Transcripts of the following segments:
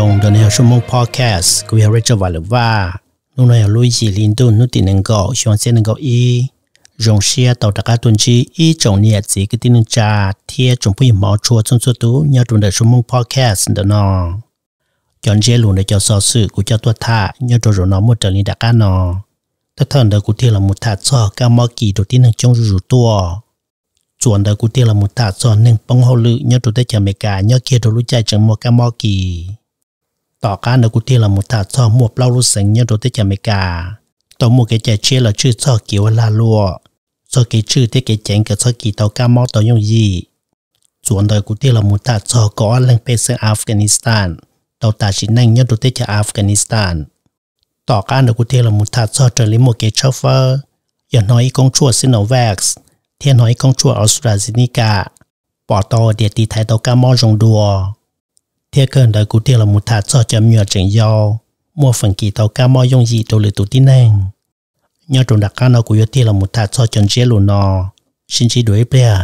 dòng đơn hiệu số mong podcast của hiệu Rachel và lực và lúc này lưu chỉ liên tuần nút tiền năng cầu xong sẽ năng cầu y dòng xe tàu đặc tuần chi y chồng nhiệt gì cái tin năng trà thiê chồng phụ máu chua trong số tú nhờ tuần đời số mong podcast đó nọ chọn chế luôn để cho so sự của cho tuột thả nhờ trò rồi nó một trở lên đặc cá nọ tất thần đời của thiê là một thả so ca mò kỳ đầu tiên năng trong rủ tua chuẩn đời của tiên là một tạ giòn nên bóng hậu lự nhớ tụi ta chờ mẹ nhớ kia đồ lũ chạy chẳng một ca mò kỳ ต่อการนกุที่เราหมดถาดซอหมวบเล่ารู้สึกเนี่ยโดยที่จะไม่กาตัวหมวกแกจะเชื่อเราชื่อซอเกี่ยวลาลัวซอกี่ชื่อที่แกเจ๋งกับซอกี่ตัวก้ามอตัวยงยี่ส่วนโดยกุที่เราหมดถาดซอก่อนแรงเป็นเซออัฟกานิสถานตัวตาชินนั่งเนี่ยโดยที่จะอัฟกานิสถานต่อการนกุที่เราหมดถาดซอจะลิมโมเกชอฟเฟอร์อย่างน้อยกองชั่วซิโนแว็กซ์เทียน้อยกองชั่วออสตราซินิกาปอตโตเดียตีไทยตัวก้ามอจงดัว thế cần đời cụ tiên là một thả cho chấm nhựa chẳng do mua phần kỳ tàu ca mò dùng gì tôi lựa tụ tin nàng nhớ trùng đặc ca nó của tiên là một thả cho chấm chế lùn nò xin chỉ đuổi bè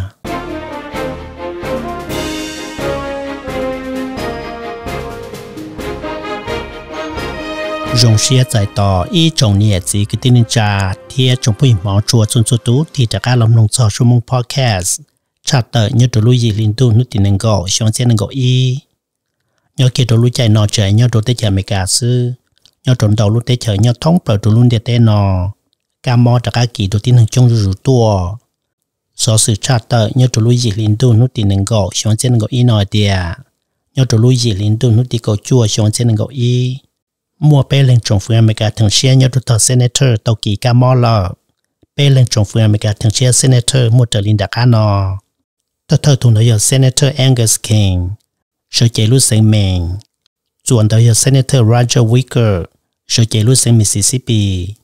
dùng xe giải tỏ ý chồng nhẹ gì cái tin trà thia chồng phụ mỏ chùa xuân xuân tú thì đã cả lòng nông sò số mông podcast chặt tờ nhớ đồ lui gì liên tu nút tiền ngộ xong sẽ ngộ y nhớ kia đồ lũ chạy nọ chạy nhớ đồ tế chạy mấy cả sư nhớ trộn đầu lúc tế chạy nhớ thống bờ đồ luôn tế nọ ca mò trả ca kỳ đồ tin hàng chung rủ tua số sự cha tờ nhớ đồ lúc gì linh tu nút tin hàng gọ xuống trên gọ y nọ tìa nhớ đồ lúc gì linh tu nụ tin gọ chua xuống trên gọ y mua bê lên trồng phương mấy cả thường xe nhớ đồ thờ senator tàu kỳ ca mò lờ bê lên trồng phương mấy cả thường xe senator mua trở linh đặc an nọ tờ thờ thủ nữ senator Angus King sở chế lưu sen mèn chuẩn tới Senator Roger Wicker sở chế lưu sen Mississippi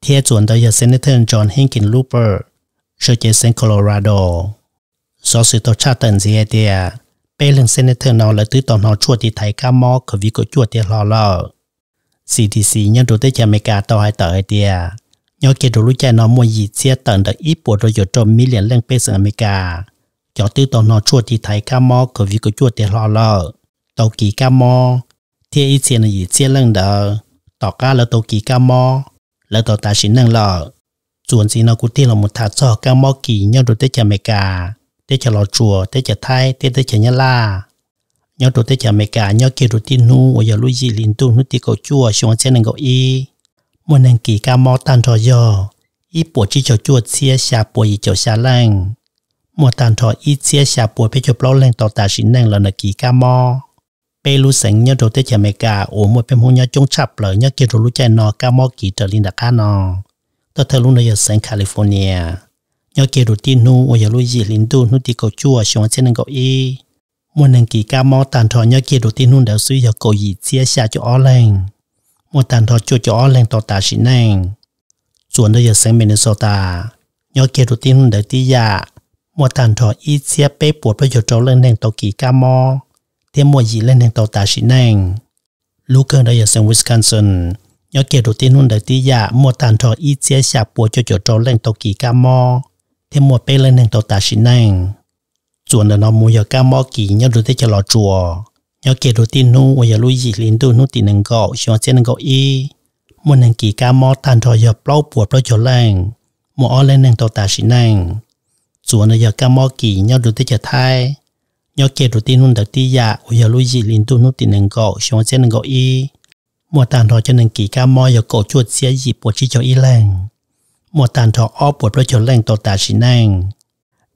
thiệt chuẩn tới Senator John Hankin Looper sở chế sen Colorado sở sự tổ cha tận gì tia bê lần Senator nào là tứ tổng họ chua thì thấy cá mò khởi vì có chua thì lò lò CDC nhận đồ tế chà mê cả tàu hai tờ hai tia nhớ kia đồ lưu chai nó mua gì xe tận được ít bộ đồ dụ trộm mỹ liền lên bê sở America cho tư tàu nó chua thì thấy cá mò có vì có chua thì lo lợ tàu kỳ cá mò thì ít tiền là ít tiền lần đó tàu cá là tàu kỳ cá mò là tàu ta xin năng lợ chuẩn gì nó cũng tiền là một thà cho cá mò kỳ nhau đồ tết chả mẹ cả tết chả lò chùa tết chả thay tết tết chả nhá la nhau đồ tết chả mẹ cả nhau kia đồ tin nu ở giờ lui gì liền tu nu thì cầu chua xuống xe năng cầu y một năng kỳ cá mò tan trò giờ ít bộ chỉ cho chua xia xà bộ gì cho xà lăng một tàn trò ít chia sẻ bùa bây giờ lâu lên tàu tà xin năng là kỳ ca mò bê lu nhớ đầu tiên chả mẹ một bên hôn chống chập lời nhớ kia rồi lu nọ ca mò kỳ trở lên đặc ca nọ tớ thơ California nhớ kia đầu tiên nu ổ giờ lu gì lên tu nu xuống trên năng cầu y một năng kỳ ca mò tàn trò nhớ kia đầu tiên nu đã suy giờ cầu gì chia sẻ cho ó lên một tàn trò chua cho ó lên tàu tà xin năng chuẩn nơi giờ sánh Minnesota nhớ kia đầu tiên nu đã tí dạ mua tàn thọ ít chia bê bột bây giờ trâu lên nền tàu kỳ ca mò thêm mua gì lên nền tàu tà sĩ nền lúc cơ đây ở sân Wisconsin nhớ kể đầu tiên luôn đại tí dạ mua tàn thọ ít chia xả bùa cho chỗ trâu lên tàu kỳ ca mò thêm mua bê lên nền tàu tà sĩ nền chuẩn là nó mua giờ ca mò kỳ nhớ đầu tiên cho lò chùa nhớ kể đầu tiên nu và giờ lui gì liền tu nu thì nền gạo cho trên nền gạo y mua nền kỳ ca mò tàn thọ giờ bao bùa bao cho lên mua ở lên nền tàu tà sĩ nền nó giờ cá mò kỳ nhau đầu tiên chả thai nhau kia đầu tiên luôn đặc tiên ya ôi giờ lui gì linh tu nút tiền nâng gạo xong sẽ nâng gạo y mua tàn thọ cho nâng kỳ cá mò giờ cổ chuột xé gì bộ chi cho y làng mua tàn thọ ó bộ pro cho làng tổ tà xí nàng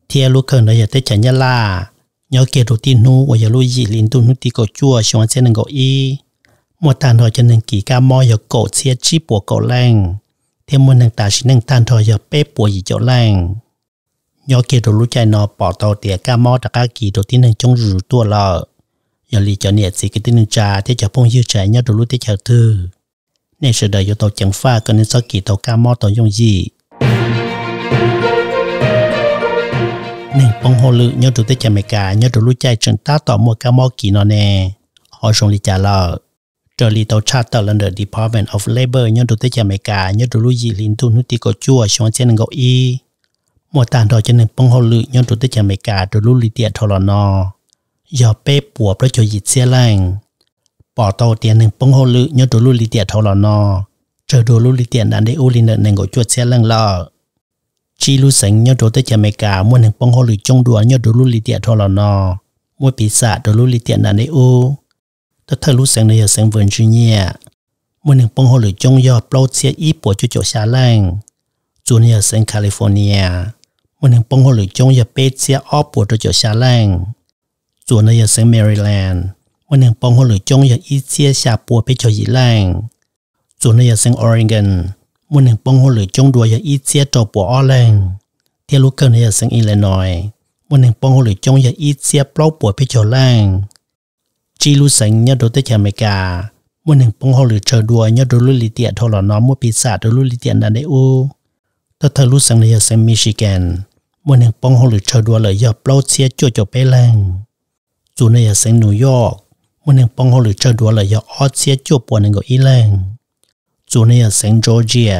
thia lúc cần nó giờ tới chả nhá la nhau kia đầu tiên nu ôi giờ lui gì linh tu nút tiền cổ chua xong sẽ nâng gạo y mua tàn thọ cho nâng kỳ cá mò giờ cổ xé chi bộ cổ làng thêm mua nâng tà xí nâng tàn thọ giờ bếp bộ gì cho làng nhớ kia đồ lúc chạy nó bỏ tàu tía cá mò đặc cá kỳ đồ tiến hành chống rủ tua lợ giờ lì cho nhiệt gì cái tiến hành trà thế cho phong hiu trà nhớ đồ lúc thế chờ thư nên sự đời cho tàu chẳng pha cần nên sau kỳ tàu cá mò tàu dùng gì nên phong hồ lự nhớ đồ thế chờ mày cả nhớ đồ lúc chạy trần tá tàu mua cá mò kỳ nó nè họ dùng lì trả lợ trợ lý tàu cha tờ lần đợt Department of Labor nhớ đồ thế chờ mày cả nhớ đồ lúc gì linh tu nút tí có chua xuống trên ngọc y một tàn đó cho nên bông hồ lự nhân trụ tới chả mấy cả trụ giờ bê bùa bởi xe lành bỏ tàu tiền nên bông hồ lự nhân trụ lũ lì tiệt chờ đồ lũ lì tiệt để ô lì nợ nên gọi xe lành lò chỉ lũ sánh nhân trụ tới chả mấy cả muốn nên bông hồ lự trong đùa nhân trụ mua bị xạ trụ lũ lì để ô tất thơ lũ sánh này ở sánh vườn chuyên nhẹ muốn nên bông hồ giờ bao xe ít bùa cho chỗ xa lành Junior ใน California มันยังปงหัวหรือจงอย่าเป๊ะเสียอ้อปวดจะชาแรงส่วนในยาเซงแมริแลนด์มันยังปงหัวหรือจงอย่าอีเสียชาปวดไปจอยแรงส่วนในยาเซงออริเกนมันยังปงหัวหรือจงดัวอย่าอีเสียจอปวดอ้อแรงเที่ยลูกเกินในยาเซงอิลเลนอยมันยังปงหัวหรือจงอย่าอีเสียเปล่าปวดไปจอแรงจีลูเซงเนี่ยโดนเตะอเมริกามันยังปงหัวหรือเจอดัวเนี่ยโดนลุลิเตียทอลอนอมัวปีศาจโดนลุลิเตียนันได้อูแต่เธอรู้สังเนยเซงมิชิแกนมื่อหนึ่งป้องหรือเชดัวเลยยาเปล่าเสียจ่วจ่อไปแรงจูในยาเซงนิวยอร์กมื่อหนึ่งป้องหรือเชดัวเลยยาออสเสียจ่วปวนหนึ่งก็อีแรงจูในยาเซงจอร์เจีย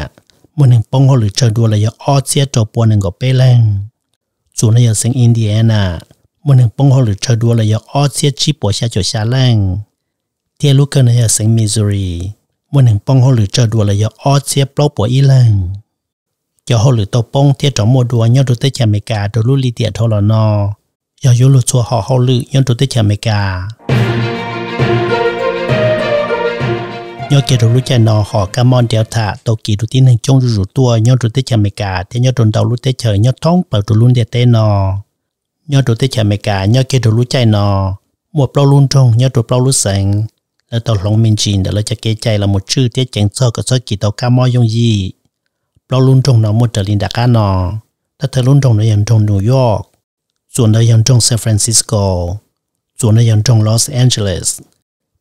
มื่อหนึ่งป้องหรือเชดัวเลยยาออสเสียจ่อปวนหนึ่งก็ไปแรงจูในยาเซงอินเดียนามื่อหนึ่งป้องหรือเชดัวเลยยาออสเสียชีปวชาจ่อชาแรงเทียลูกเกนในยาเซงมิสซูรีมื่อหนึ่งป้องหรือเชดัวเลยยาออสเสียเปล่าปวอีแรง giờ họ lựa tàu bông thiết trọng mua đùa nhau đồ tới chả mẹ cả đồ lũ li tiệt thôi là nó giờ yếu lựa chùa họ họ lựa nhau đồ tới chả mẹ cả nhau kia đồ lũ chạy nó họ cam mòn đeo thả tàu kỳ đồ tin hành chung rủ tua nhau đồ tới chả mẹ cả thế nhau đồn tàu lũ tới chở nhau thong bảo đồ luôn đẹt tên nó nhau đồ tới chả mẹ cả nhau kia đồ lũ chạy nó mua bao luôn trong nhau đồ bao lũ sành là tàu lòng mình chín để là kế chạy là một chữ tiết chẳng cho cả số kỳ tàu cam mon dùng gì เราลุ่นจงเราหมดจะลินดาก้านอถ้าเธอลุ่นจงเรายังจงนิวยอร์กส่วนเรายังจงซานฟรานซิสโกส่วนเรายังจงลอสแอนเจลิส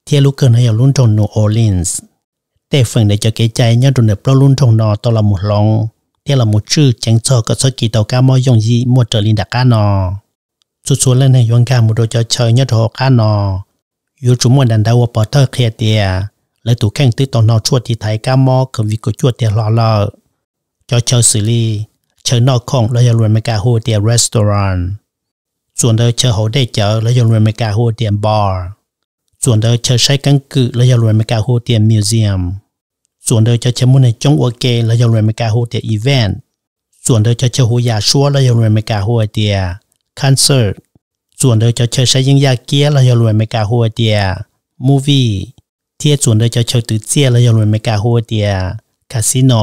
เที่ยลูกเกินเรายังลุ่นจงนิวออร์ลีนส์แต่ฝั่งเดียจะเกใจเนี่ยจนเด็กเราลุ่นจงนอตอละหมดลงเที่ยละหมดชื่อแจงโซก็สกีตอก้ามอยงยีหมดจะลินดาก้านอสุดส่วนเล่นในยงการมุดจะเชยเนี่ยทอก้านออยู่จุ่มวันดันดาวปอเตอร์เคลียเตียและถูกแข่งตื้อตอนนอชวดที่ไทยก้ามอกับวิกฤตชวดเตียรอเลอร์จ h o chơi xử lý chơi nọ อ h ô อ g l ล giờ luôn mấy cả hồ tiệm r e s t a u r a ส่วนเธอเชอเโฮเดเจอแล้ยังรวนเมกาโฮเตียร์บาร์ส่วนเธอเชอใช้กังกึแล้ยังรวนเมกาโฮเตียร์มิวเซียมส่วนเธอเชอเชมุนในจงโอเกแล้ยังรวนเมกาโฮเตียร์อีเวนต์ส่วนเธอเชอเชฮัยาชัวแล้ยังรวนเมกาโฮเตียร์คอนเสิร์ตส่วนเธอเชอเชใช้ยิงยาเกียแล้ยังรวนเมกาโฮเตียร์มูฟวี่ เทียส่วนเธอเชอเชตือเจียแล้ยังรวนเมกาโฮเตียร์คาสิโน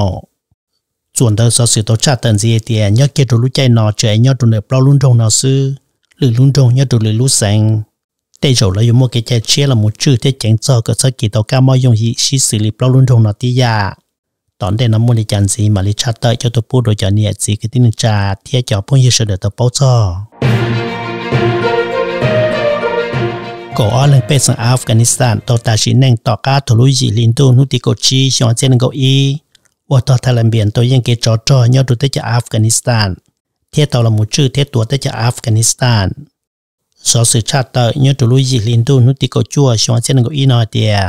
chuẩn đó sau sự tổ chức tận gì thì nhớ kia đồ lúc chạy nọ chạy nhớ đồ nộp lo luôn trong nọ sư lử luôn trong nhớ đồ lử lúc sáng tây rồi là dùng một cái chạy chia là một chữ thế chẳng cho cái sau kỳ tàu cao mau dùng gì xí xử lý lo luôn trong nọ tí ya tòn đây nó muốn đi chăn gì mà đi cha tới cho tôi bù đồ cho nhiệt gì cái tin cha thiết cho phong như sự được tổ bao cho cổ ở lên bên sang Afghanistan tàu ta chỉ nâng tàu cá thổ lũ dị linh tu chi cho anh xem ngẫu ว่าต่อทะเลเบียนตัวยังเกจอจอยอดูแต่จะอัฟกานิสถานเทียต่อละมูชื่อเทียตัวแต่จะอัฟกานิสถานสอสื่อชาติเตยอดูลุยลินดูนุติโกจัวชวนเจนกอีนอเตีย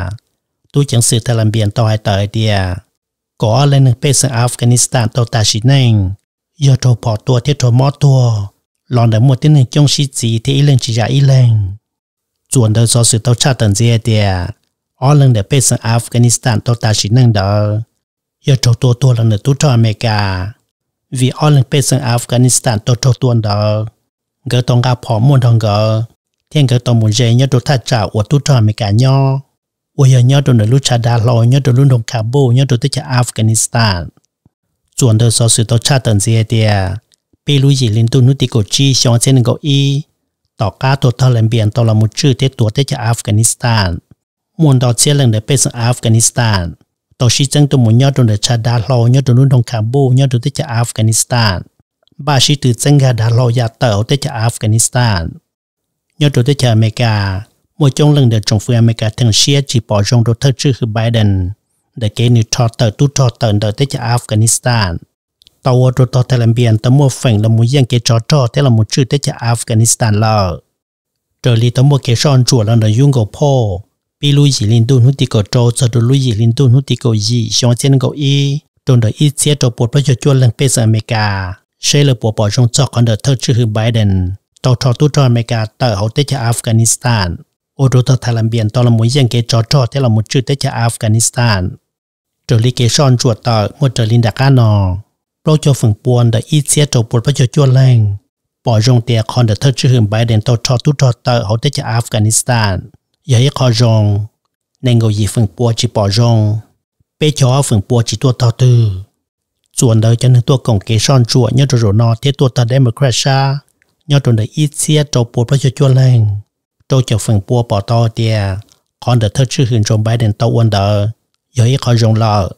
ตู้จังสื่อทะเลเบียนต่อให้เตยเตียก่ออะไรหนึ่งเป็นสังอัฟกานิสถานต่อตาชินังยอดโทพอตัวเทียโทมอตัวลอนเดมัวที่หนึ่งจงชิจีที่อีเลงชิจาอีเลงจวนเดอสอสื่อต่อชาติเตียเตียอ๋อเรื่องเดเป็นสังอัฟกานิสถานต่อตาชินังเดอ giờ trâu tua tua là nửa tú cho America vì Olympic sang Afghanistan tôi trâu tua đó gỡ tông gà phỏ muôn thằng gỡ thiên gỡ tông muốn dây nhớ đồ ta trả của tú cho America nhó ôi giờ nhớ đồ nửa lúc cha đà lòi nhớ đồ lúc đồng Kabul nhớ đồ tới cha Afghanistan chuẩn đồ so sự tôi cha tận zia tiệt bị lũ gì liên tu nút tí cổ chi xong trên ngõ y tỏ cá tổ thơ lên biển tàu là một chữ tết tuổi tết Afghanistan muốn đào chia lần để bên sang Afghanistan tổ sĩ chân tụ một nhau trong đời cha đà lò nhau trong núi đồng khả nhau trong tới cha Afghanistan ba sĩ từ chân gà đà lò giả tàu tới cha Afghanistan nhau trong tới cha America một trong lần đời trong phương America thường xia chỉ bỏ trong đô thơ chữ hư Biden để kế nữ trò tờ tu trò tờ đời Afghanistan tàu trò tàu Thái Lan mua phẳng là một dạng kế trò trò tới là chữ tới cha Afghanistan lờ trở lý tàu mua kế son chùa là đời dung gầu 比如是零度，我这个做做到六是零度，我这个一上次能够一，中的一些做波波就做两百三美加，谁了波波中做看的特支持拜登，到超多做美加到后头去阿富汗尼斯坦，欧洲到泰兰边到了某样给做做，到了某州到去阿富汗尼斯坦，这里给上做到我这领导干喏，包括粉盘的一些做波波就做两，波中的看的特支持拜登到超多做到后头去阿富汗尼斯坦。也可用能够一份波及包容，被桥份波及多到的，做到将那多共给上做，要做做那贴多到 Democrat 沙，要做那一些做波不就做人，做就份波包到的，看得特区很重白点到问的，也可用了，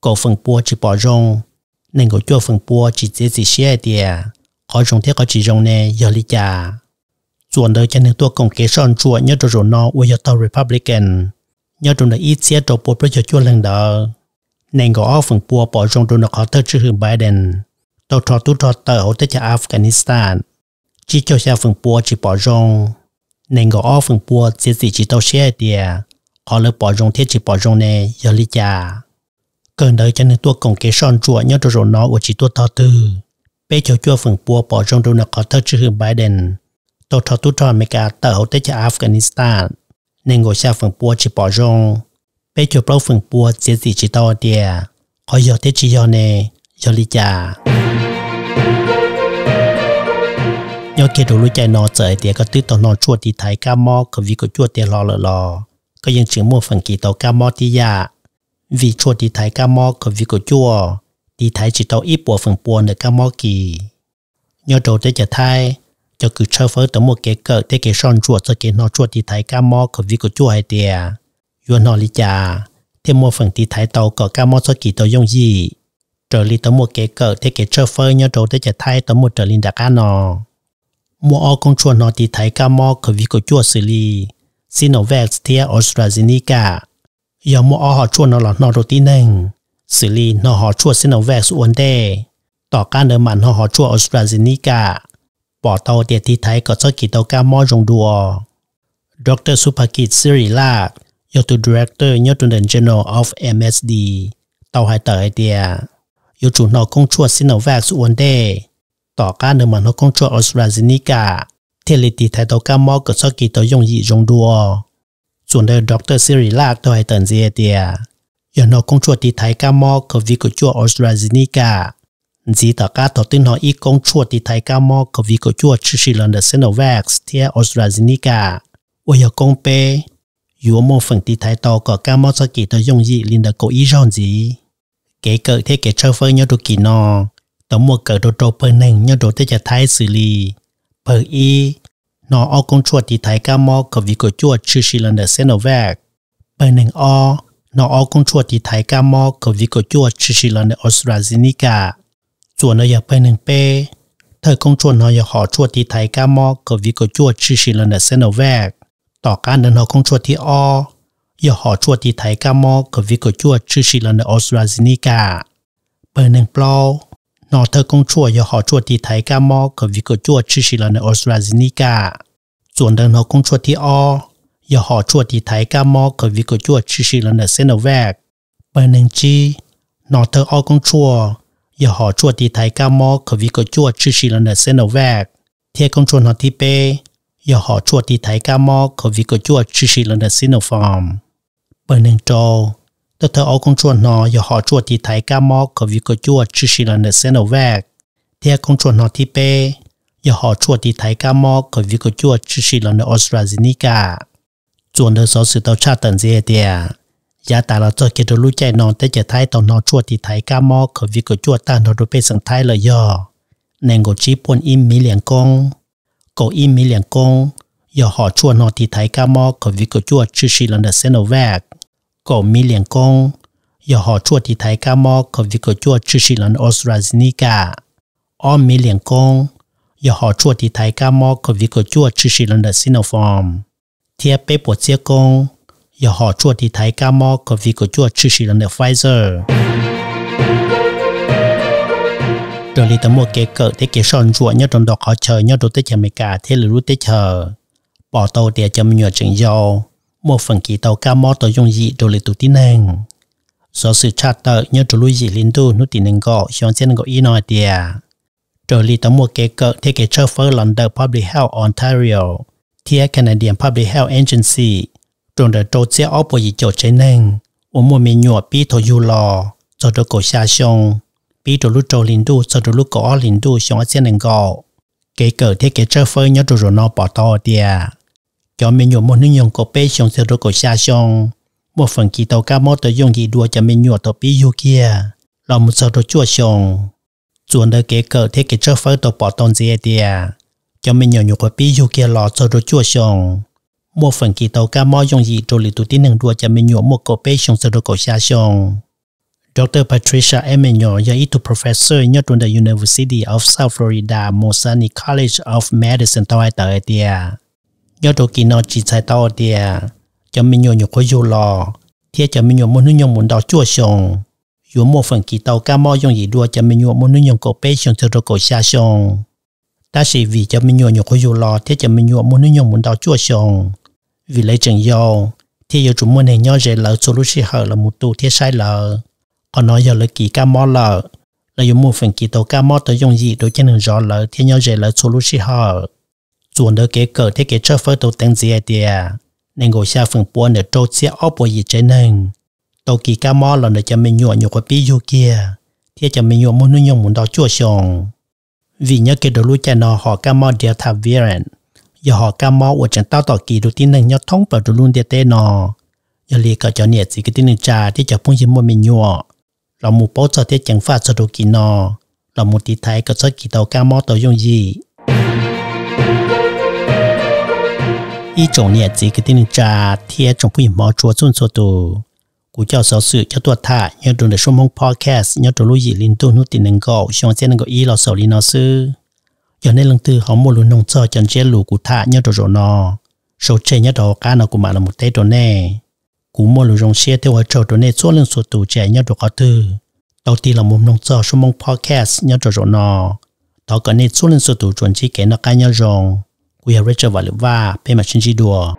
够份波及包容，能够做份波及自己写的，可用贴可只用呢要理解。ส่วนเดยจะหนึ่งตัวกงเกชอนชัวเนี่ยจะรนอวยตอรีพับลิกันเนี่ยจนได้อีเซียตัวปวดประโยชน์ชวนแรงเดอในก็อ้อฝังปัวปอจงดูนคอเตอร์ชื่อไบเดนตัวทอตุทอเตอร์เขาจะอัฟกานิสถานจีเจ้าชาฝังปัวจีปอจงในก็อ้อฝังปัวเสียสีจีเต้าเชียเดียขอเลยปอจงเทียจีปอจงเนยอลิจาเกินเดยจะหนึ่งตัวกงเกชอนชัวเนี่ยจะรนอวยจีตัวทอตือเป้เจ้าชัวฝังปัวปอจงดูนคอเตอร์ชื่อไบเดน tổ thọ tu tròn mẹ tờ hậu tế cho Afghanistan nên ngồi xa phần bùa chỉ bỏ rong bé chụp lâu phần bùa chỉ to đìa có giờ tế chỉ do nè do lý trà nhớ kia chạy nọ trời đìa có tư tổ nọ chuột thì thái ca mò có vì có chuột đìa lò lò có những chứng một phần kỳ tàu ca mò tì dạ chuột thì thái ca mò có vì có chuột thì thái chỉ tàu ít bùa phần bùa nửa ca mò kỳ nhớ đầu tế trở cho cứ chơi phơi tấm một cái cờ để cái son chuột cho cái nó chuột thì thấy cá mò của vị của chuột hay tiề yo nó lý cha thế mua phần thì thấy tàu có cá mò cho kỳ tàu dùng gì trở lý tấm một cái cờ để cái chơi phơi nhớ đầu để chạy thay tấm một trở lý đặc an nó mua ô con chuột nó thì thấy cá mò của vị của chuột xử lý Sinovac tia AstraZeneca giờ mua ô họ chuột nó là đầu tiên xử lý nó họ chuột Sinovac uốn đe ต่อการเดินมันหอหอชั่วออสตราเซนิกา bỏ tàu địa thi thái có cho kỳ tàu ca mò rong đùa. Dr. Supakit Sirila, yếu tù Director Newton General of MSD, tàu hai tờ ai tìa. Yếu chủ nó công chua Sinovac su ổn đề. Tỏ ca nửa mà nó công chua AstraZeneca, thế lì tì thái tàu ca mò có cho kỳ tàu dùng dị rong đùa. Chuẩn đời Dr. Sirila tàu hai tờ dìa tìa. Yếu nó công chua tì thái ca mò có vì có chua AstraZeneca, chỉ tất cả tổ tiên họ ít công chúa thì thấy cả mò có vì có chúa chỉ chỉ lần được Sinovac thì AstraZeneca ôi giờ công pe, yếu mô phần thì thấy to có cả mò cho kỳ tới dùng gì liền được có ý rộn gì kể cỡ thế kể cho phơi nhau đồ kỳ nọ tổng một cỡ đồ đồ phần nền nhau đồ thế cho thái xử lý bởi y nó ô công chúa thì thấy cả mò có vì có chúa chỉ chỉ lần được Sinovac bởi neng o nó ô công chúa thì thấy cả mò có vì có chúa chỉ chỉ lần được AstraZeneca chuột nó giờ bên bên thời công chuột nó giờ họ chuột thì thấy cá mò có vì có chuột chỉ chỉ là nó sẽ nó về ต่อการนั้นเขาคงชวดที่อ้อย่าหอชวดที่ไทยกามอกับวิกจวดชื่อชิลันออสตราซินิกาเปิดหนึ่งเปล่านอเธอคงชวดอย่าหอชวดที่ไทยกามอกับวิกจวดชื่อชิลันออสตราซินิกาส่วนเดินเขาคงชวดที่อ้อย่าหอชวดที่ไทยกามอกับวิกจวดชื่อชิลันเซนเวกเปิดหนึ่งจีนอเธออ้อคงชวด giờ họ chua thì thái cao mò khởi vì có chua chứ công chuồn họ thì bê họ chua thì thái cao mò khởi vì có chua chứ chỉ là nợ công chuồn nó giờ họ chua thì thái cao mò khởi vì có chua chứ công chuồn họ thì bê họ chua thì thái cao mò khởi vì có chua chứ chỉ là nợ cha tận dễ tiệt giá ta là cho kia đồ lũ chạy nó tới chợ thái tàu nó chua thì thái cá mò khởi vì cổ chua ta nó đồ bê sang thái là do nên cổ chỉ bốn im mỹ liền công cổ im mỹ liền công giờ họ chua nó thì thái cá mò khởi vì cổ chua chư sĩ lần đợt xe nó vẹt cổ mỹ liền công giờ họ chua thì thái cá mò khởi vì cổ chua chư sĩ lần Australia o mỹ liền công giờ họ chua thì thái cá mò khởi vì cổ chua chư sĩ lần đợt xe nó phòm thiệp bê bộ chia công giờ họ chua thì thấy ca mò có vì có chua chữ sĩ là nợ Pfizer rồi lý tấm một cái cỡ để cái son chua nhớ trong đó họ chờ nhớ đồ tới chờ mấy cả thế là rút tới chờ bỏ tàu để cho mình nhờ chừng dầu một phần kỳ tàu ca mò tàu dùng gì đồ lý tụ tin hàng số sự tra tờ nhớ đồ lui gì linh tu nút tin hàng gọ xong xem gọ y nói tiền rồi lý tấm một cái cỡ thế cái cho phơ London Public Health Ontario Thea Canadian Public Health Agency trong đời trâu xe ốc bởi chỗ chế nên, ổ mùa mình nhỏ bí thổ dù lò, cho đồ cổ xa xong, bí trổ lúc trâu linh đu, cho đồ lúc cổ linh đu xong ở xe nền gò. Kế cờ thế kế trơ phơi nhớ đồ rổ nó bỏ to tìa. Cho mình nhỏ mùa nước nhông cổ bê xong xe đồ cổ xa xong, một phần kỳ tàu ca mô tờ dùng gì đua cho mình nhỏ tổ bí dù kia, là một sợ đồ chua xong. Chuẩn đời kế cờ thế kế trơ phơi tổ bỏ tôn dìa tìa. Cho mình nhỏ nhỏ cổ bí dù kia lò cho đồ chua xong một phần kỳ tàu ca mò dòng gì trôi lì tụ tin hàng đua cho mình nhổ một cổ bê xong sơ đồ cổ xa xong. Dr. Patricia Emmanuel là itu professor nhất trong the University of South Florida Mosani College of Medicine tàu ai tờ tia. Nhớ đồ kỳ nó chỉ sai tàu tia. Cho mình nhổ nhổ có dù lò. Thế cho mình nhổ một nữ nhông muốn đỏ chua xong. Dù một phần kỳ tàu ca mò dòng gì đua cho mình nhổ một nữ nhông cổ bê xong sơ đồ cổ xa xong. Ta chỉ vì cho mình nhổ nhổ có dù lò thế cho mình nhổ một nữ nhông muốn đỏ chua xong vì lấy chừng yo thì giờ chúng mình hình nhau dễ lỡ số lúc hở là một tù thiết sai lỡ còn nói giờ lấy kỳ ca mò lỡ là dùng một phần kỳ tàu ca mò tới dùng gì đối trên hình rõ lỡ thì nhau dễ lỡ số lúc hở chuẩn được kế cờ thiết kế chơi phơi tàu tăng gì ai tiề nên ngồi xa phần buồn để trâu xe ốp bộ gì trên nền tàu kỳ ca mò là để cho mình nhọ nhọ qua pi vô kia thì cho mình nhọ muốn nuôi nhung muốn đào chua sòng vì nhớ cái đồ lúc cha nó họ ca mò đều thà viền giờ họ cam mò ở trên tao tỏ kỳ đầu tiên nên nhớ thông bảo đồ luôn tiệt tê nọ giờ lì cả cho nhiệt gì cái tin trà thì cho phong chim mua mình nhua là một bó cho tiết chẳng phát cho đồ kỳ nọ là một tí thái có cho kỳ tàu cam mò tàu dùng gì ý chồng nhiệt gì cái tin trà thì chồng phong chim mò chua xuân sơ đồ, cú cho sở sự cho tuột thả nhớ đồn để số mong podcast nhớ đồ lưu gì liên tu nút tin nâng cầu xong sẽ nâng cầu ý là sở lý nó sư giờ nên lần thứ họ mua lúa nông cho chân chế lúa của thả nhớ đồ rồi nó số chế nhớ đồ cá nó của mà là một tết đồ nè cú mua lúa rong xe theo hồi trâu rồi nè số lần số tù trẻ nhớ đồ có thứ đầu tiên là một nông cho số mong podcast nhớ đồ rồi nó đó cái nè số lần số tù chuẩn chỉ kể nó cái nhớ rong của Richard và Lửa Va bên mặt chân chỉ đùa